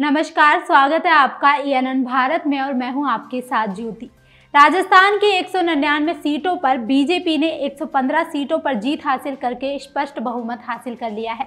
नमस्कार स्वागत है आपका एएनएन भारत में और मैं हूं आपके साथ ज्योति राजस्थान की एक सौ सीटों पर बीजेपी ने 115 सीटों पर जीत हासिल करके स्पष्ट बहुमत हासिल कर लिया है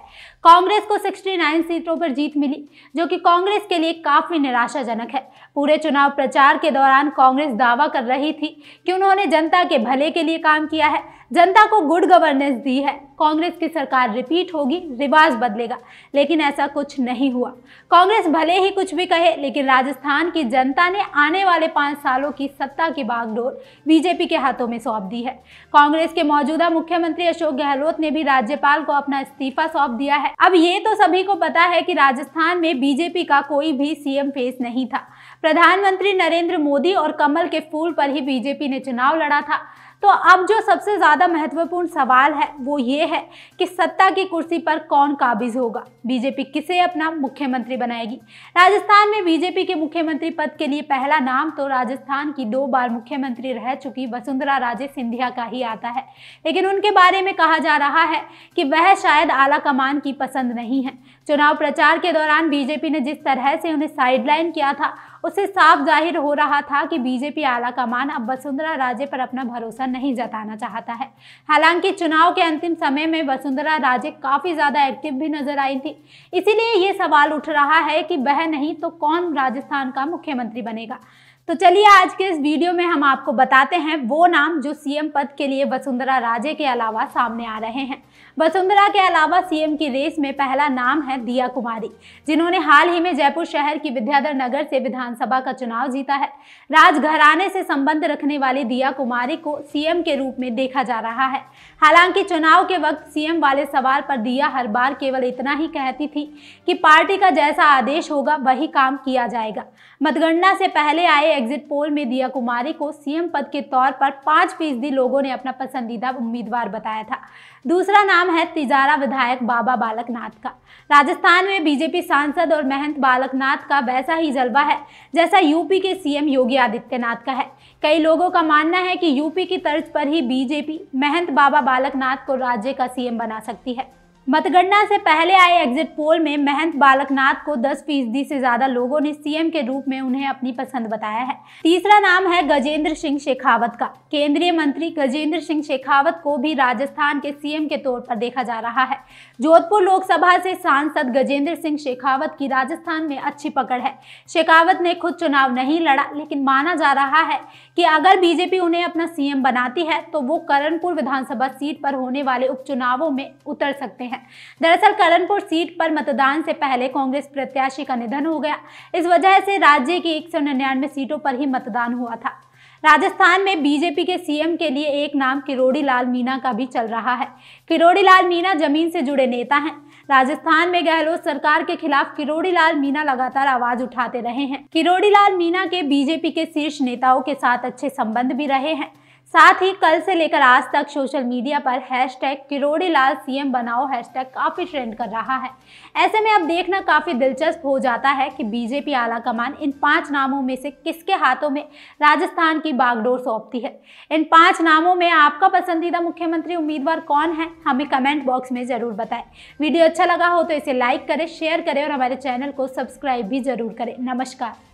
कांग्रेस को 69 सीटों पर जीत मिली जो कि कांग्रेस के लिए काफ़ी निराशाजनक है पूरे चुनाव प्रचार के दौरान कांग्रेस दावा कर रही थी कि उन्होंने जनता के भले के लिए काम किया है जनता को गुड गवर्नेंस दी है कांग्रेस की सरकार रिपीट होगी रिवाज बदलेगा लेकिन ऐसा कुछ नहीं हुआ कांग्रेस भले ही कुछ भी कहे लेकिन राजस्थान की जनता ने आने वाले पाँच सालों की सत्ता की बागडोर बीजेपी के हाथों में सौंप दी है कांग्रेस के मौजूदा मुख्यमंत्री अशोक गहलोत ने भी राज्यपाल को अपना इस्तीफा सौंप दिया है अब ये तो सभी को पता है कि राजस्थान में बीजेपी का कोई भी सीएम फेस नहीं था प्रधानमंत्री नरेंद्र मोदी और कमल के फूल पर ही बीजेपी ने चुनाव लड़ा था तो अब जो सबसे ज़्यादा महत्वपूर्ण सवाल है वो ये है कि सत्ता की कुर्सी पर कौन काबिज होगा बीजेपी किसे अपना मुख्यमंत्री बनाएगी राजस्थान में बीजेपी के मुख्यमंत्री पद के लिए पहला नाम तो राजस्थान की दो बार मुख्यमंत्री रह चुकी वसुंधरा राजे सिंधिया का ही आता है लेकिन उनके बारे में कहा जा रहा है कि वह शायद आला कमान की पसंद नहीं है चुनाव प्रचार के दौरान बीजेपी ने जिस तरह से उन्हें साइडलाइन किया था उससे साफ जाहिर हो रहा था कि बीजेपी आला कमान अब वसुंधरा राजे पर अपना भरोसा नहीं जताना चाहता है हालांकि चुनाव के अंतिम समय में वसुंधरा राजे काफ़ी ज़्यादा एक्टिव भी नजर आई थी इसीलिए ये सवाल उठ रहा है कि वह नहीं तो कौन राजस्थान का मुख्यमंत्री बनेगा तो चलिए आज के इस वीडियो में हम आपको बताते हैं वो नाम जो सीएम पद के लिए वसुंधरा राजे के अलावा सामने आ रहे हैं वसुंधरा के अलावा सीएम की रेस में पहला नाम है दिया कुमारी जिन्होंने हाल ही में जयपुर शहर की विद्याधर नगर से विधानसभा का चुनाव जीता है राजघराने से संबंध रखने वाली दिया कुमारी को सीएम के रूप में देखा जा रहा है हालांकि चुनाव के वक्त सीएम वाले सवाल पर दिया हर बार केवल इतना ही कहती थी कि पार्टी का जैसा आदेश होगा वही काम किया जाएगा मतगणना से पहले आए एग्जिट पोल में दिया कुमारी को सीएम पद के तौर पर पांच फीसदी लोगों ने अपना पसंदीदा उम्मीदवार बताया था दूसरा नाम है तिजारा विधायक बाबा बालकनाथ का राजस्थान में बीजेपी सांसद और महंत बालकनाथ का वैसा ही जलवा है जैसा यूपी के सीएम योगी आदित्यनाथ का है कई लोगों का मानना है कि यूपी की तर्ज पर ही बीजेपी महंत बाबा बालकनाथ को राज्य का सीएम बना सकती है मतगणना से पहले आए एग्जिट पोल में महंत बालकनाथ को 10 फीसदी से ज्यादा लोगों ने सीएम के रूप में उन्हें अपनी पसंद बताया है तीसरा नाम है गजेंद्र सिंह शेखावत का केंद्रीय मंत्री गजेंद्र सिंह शेखावत को भी राजस्थान के सीएम के तौर पर देखा जा रहा है जोधपुर लोकसभा से सांसद गजेंद्र सिंह शेखावत की राजस्थान में अच्छी पकड़ है शेखावत ने खुद चुनाव नहीं लड़ा लेकिन माना जा रहा है कि अगर बीजेपी उन्हें अपना सीएम बनाती है तो वो करणपुर विधानसभा सीट पर होने वाले उपचुनावों में उतर सकते हैं है दरअसल करनपुर सीट पर मतदान से पहले कांग्रेस प्रत्याशी का निधन हो गया इस वजह से राज्य की एक सीटों पर ही मतदान हुआ था राजस्थान में बीजेपी के सीएम के लिए एक नाम किरोड़ी लाल मीना का भी चल रहा है किरोड़ी लाल मीना जमीन से जुड़े नेता हैं राजस्थान में गहलोत सरकार के खिलाफ किरोड़ी लाल मीना लगातार आवाज उठाते रहे हैं किरोड़ी लाल मीना के बीजेपी के शीर्ष नेताओं के साथ अच्छे संबंध भी रहे हैं साथ ही कल से लेकर आज तक सोशल मीडिया पर हैश टैग किरोड़ी लाल सीएम बनाओ हैशटैग काफ़ी ट्रेंड कर रहा है ऐसे में अब देखना काफ़ी दिलचस्प हो जाता है कि बीजेपी आला कमान इन पांच नामों में से किसके हाथों में राजस्थान की बागडोर सौंपती है इन पांच नामों में आपका पसंदीदा मुख्यमंत्री उम्मीदवार कौन है हमें कमेंट बॉक्स में ज़रूर बताएं वीडियो अच्छा लगा हो तो इसे लाइक करें शेयर करें और हमारे चैनल को सब्सक्राइब भी ज़रूर करें नमस्कार